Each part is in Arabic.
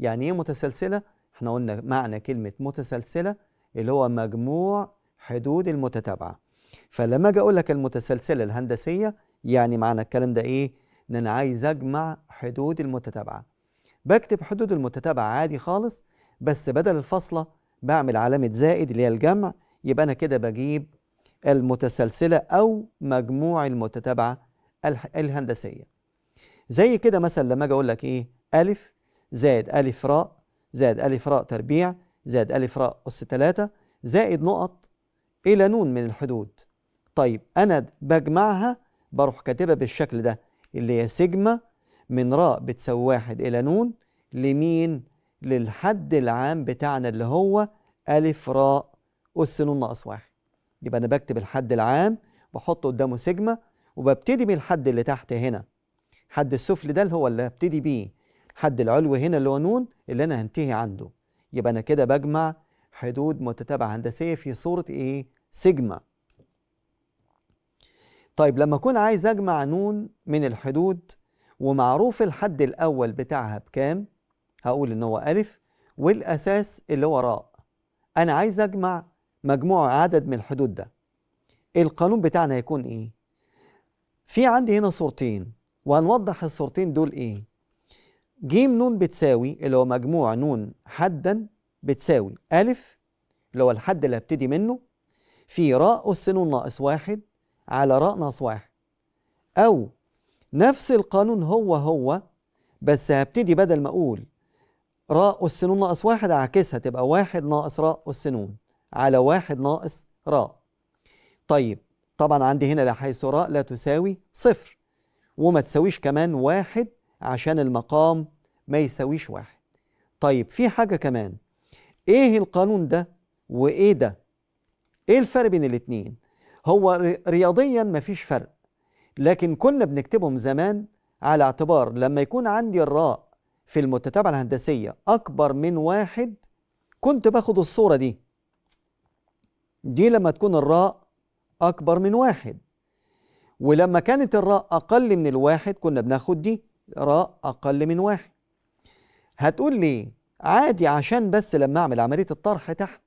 يعني ايه متسلسله احنا قلنا معنى كلمه متسلسله اللي هو مجموع حدود المتتابعه فلما اجي اقول لك المتسلسله الهندسيه يعني معنى الكلام ده ايه ان انا عايز اجمع حدود المتتابعه بكتب حدود المتتابعه عادي خالص بس بدل الفاصله بعمل علامه زائد اللي هي الجمع يبقى انا كده بجيب المتسلسله او مجموع المتتابعه الهندسيه زي كده مثلا لما اجي اقول لك ايه الف زائد ألف راء زائد ألف راء تربيع زائد ألف راء أس ثلاثة زائد نقط إلى نون من الحدود طيب أنا بجمعها بروح كاتبها بالشكل ده اللي هي سيجما من راء بتساوي واحد إلى نون لمين؟ للحد العام بتاعنا اللي هو ألف راء أس نون ناقص واحد يبقى أنا بكتب الحد العام بحط قدامه سيجما وببتدي بالحد اللي تحت هنا الحد السفلي ده اللي هو اللي هبتدي بيه حد العلو هنا اللي هو ن اللي انا هنتهي عنده يبقى انا كده بجمع حدود متتابعه هندسيه في صوره ايه سيجما طيب لما اكون عايز اجمع ن من الحدود ومعروف الحد الاول بتاعها بكام هقول ان هو الف والاساس اللي هو راء انا عايز اجمع مجموع عدد من الحدود ده القانون بتاعنا هيكون ايه في عندي هنا صورتين وهنوضح الصورتين دول ايه ج ن بتساوي اللي هو مجموع ن حدا بتساوي أ اللي هو الحد اللي هبتدي منه في راء أس ن ناقص واحد على راء ناقص واحد أو نفس القانون هو هو بس هبتدي بدل ما أقول راء أس ن ناقص واحد أعكسها تبقى واحد ناقص راء أس ن على واحد ناقص راء طيب طبعا عندي هنا لحيث راء لا تساوي صفر وما تساويش كمان واحد عشان المقام ما يساويش واحد طيب في حاجة كمان ايه القانون ده وايه ده ايه الفرق بين الاتنين هو رياضيا مفيش فرق لكن كنا بنكتبهم زمان على اعتبار لما يكون عندي الراء في المتتابعة الهندسية أكبر من واحد كنت باخد الصورة دي دي لما تكون الراء أكبر من واحد ولما كانت الراء أقل من الواحد كنا بناخد دي راء أقل من واحد هتقول لي عادي عشان بس لما أعمل عملية الطرح تحت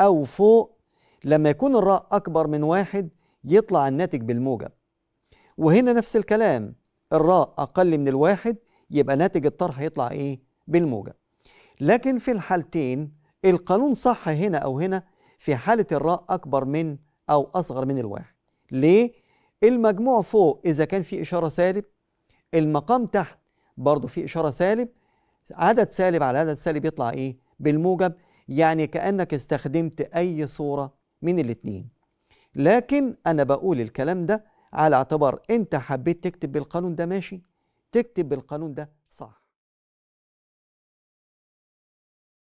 أو فوق لما يكون الراء أكبر من واحد يطلع الناتج بالموجب وهنا نفس الكلام الراء أقل من الواحد يبقى ناتج الطرح يطلع إيه بالموجب لكن في الحالتين القانون صح هنا أو هنا في حالة الراء أكبر من أو أصغر من الواحد ليه؟ المجموع فوق إذا كان في إشارة سالب المقام تحت برضه في إشارة سالب عدد سالب على عدد سالب يطلع إيه بالموجب يعني كأنك استخدمت أي صورة من الاتنين لكن أنا بقول الكلام ده على اعتبار أنت حبيت تكتب بالقانون ده ماشي تكتب بالقانون ده صح